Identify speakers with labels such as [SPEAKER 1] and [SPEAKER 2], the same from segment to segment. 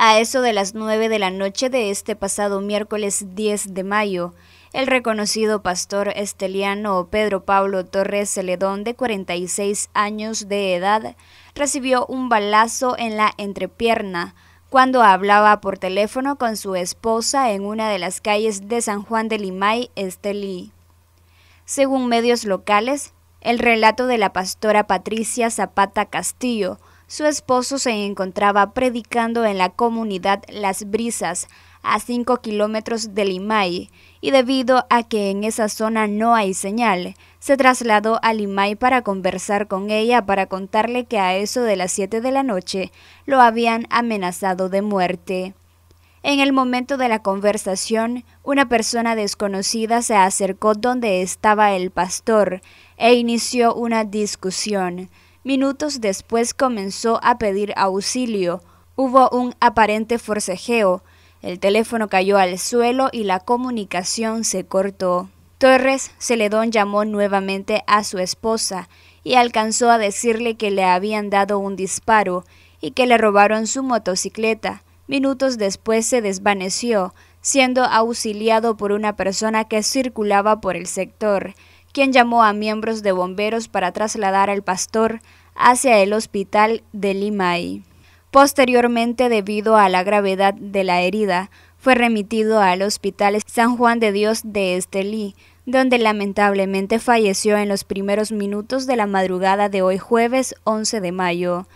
[SPEAKER 1] A eso de las 9 de la noche de este pasado miércoles 10 de mayo, el reconocido pastor esteliano Pedro Pablo Torres Celedón, de 46 años de edad, recibió un balazo en la entrepierna cuando hablaba por teléfono con su esposa en una de las calles de San Juan de Limay, Estelí. Según medios locales, el relato de la pastora Patricia Zapata Castillo, su esposo se encontraba predicando en la comunidad Las Brisas, a 5 kilómetros de Limay, y debido a que en esa zona no hay señal, se trasladó a Limay para conversar con ella para contarle que a eso de las 7 de la noche lo habían amenazado de muerte. En el momento de la conversación, una persona desconocida se acercó donde estaba el pastor e inició una discusión. Minutos después comenzó a pedir auxilio. Hubo un aparente forcejeo. El teléfono cayó al suelo y la comunicación se cortó. Torres Celedón llamó nuevamente a su esposa y alcanzó a decirle que le habían dado un disparo y que le robaron su motocicleta. Minutos después se desvaneció, siendo auxiliado por una persona que circulaba por el sector quien llamó a miembros de bomberos para trasladar al pastor hacia el hospital de Limay. Posteriormente, debido a la gravedad de la herida, fue remitido al Hospital San Juan de Dios de Estelí, donde lamentablemente falleció en los primeros minutos de la madrugada de hoy jueves 11 de mayo.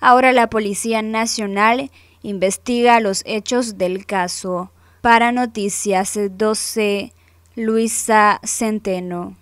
[SPEAKER 1] Ahora la Policía Nacional investiga los hechos del caso. Para Noticias 12, Luisa Centeno.